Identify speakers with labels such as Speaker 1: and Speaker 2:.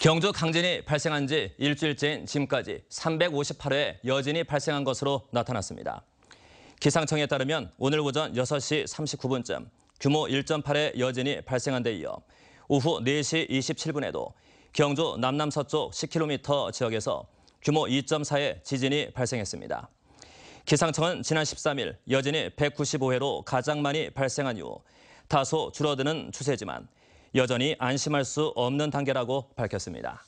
Speaker 1: 경주 강진이 발생한 지 일주일째인 지금까지 358회 여진이 발생한 것으로 나타났습니다. 기상청에 따르면 오늘 오전 6시 39분쯤 규모 1.8의 여진이 발생한 데 이어 오후 4시 27분에도 경주 남남서쪽 10km 지역에서 규모 2.4의 지진이 발생했습니다. 기상청은 지난 13일 여진이 195회로 가장 많이 발생한 이후 다소 줄어드는 추세지만 여전히 안심할 수 없는 단계라고 밝혔습니다.